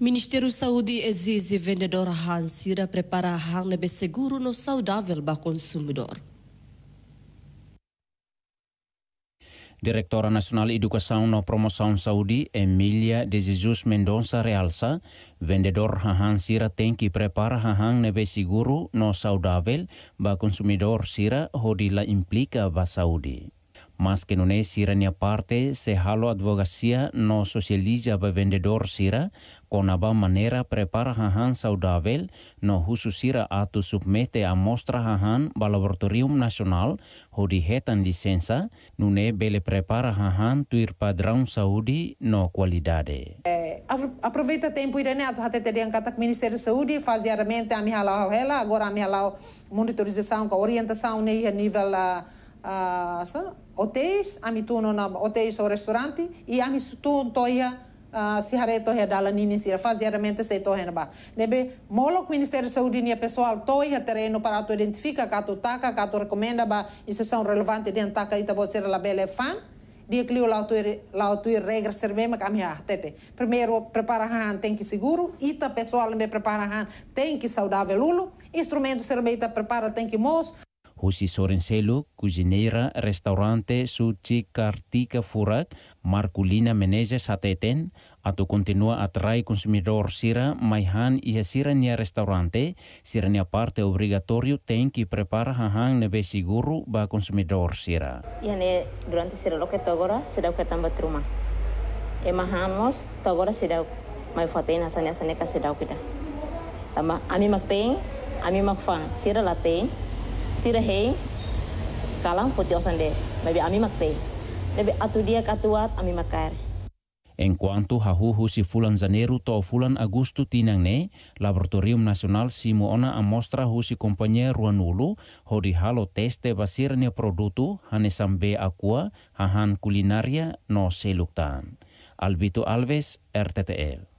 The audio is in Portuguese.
Ministério da Saúde exige vendedora Hansira preparar Hanebe seguro no saudável para consumidor. Diretora Nacional de Educação na Promoção Saúde, Emília de Jesus Mendonça realça, vendedor Hahan Sira tem que preparar Hahan nebe seguro no saudável, ba consumidor Sira rodila implica ba saúde. Mas que não é sirania parte, se halo advocacia não socializa para vendedor sira, com a maneira prepara hahan saudável, no husu sira ato submete a mostra hahan ba laboratorium nacional, hodi hetan licença, não é bele prepara hahan tuir padrão saúde no qualidade. É, aproveita tempo iraniato, até teria um Ministério da Saúde, fazer a a minha lau agora a minha monitorização, com orientação né, a nível... Uh, hotels, ah, ami tuno na hotéis ou restaurante e ami tuno toia ah, se haré toia dala nini sira faziaramente se toia na ba. Nebe molo Ministério da Saúde nia pessoal toia terreno para tu identifica cato taca cato recomenda ba instrução relevante de antaca ita pode ser labele fan dia clio lá tu lá tu regra ser mesmo caminhar tete primeiro prepara han tem que seguro ita pessoal me prepara han tem que saudável lulo instrumento ser meita prepara tem que mos Hosi Sorenseluk, kuzinera restaurante Suci Kartika Furak, Marculina Menezes Sateten, atau continua atrai consumidor sira maihan ia sira nia restaurante, sira nia parte obligatorio ten que prepara hahang nebe siguru ba consumidor sira. Ia Yani durante sira loke que togora sira que tamba truma. Emahamos togora sira mai fatin hasane hasane kasira sira kita. Tama ami makten, ami makfa sira laten, sira hei kalang futi osande mabi ami makte nabi atu dia katuat ami makar En cuanto hahuhu si fulan janeiro to fulan Agustu tinang ne, Laboratorium nasional si moona a mostra hu si compañía ruanulu, ho di halo teste basir ne produto, hane sambe aqua, hahan culinaria no seluktan. Albito Alves, RTTL.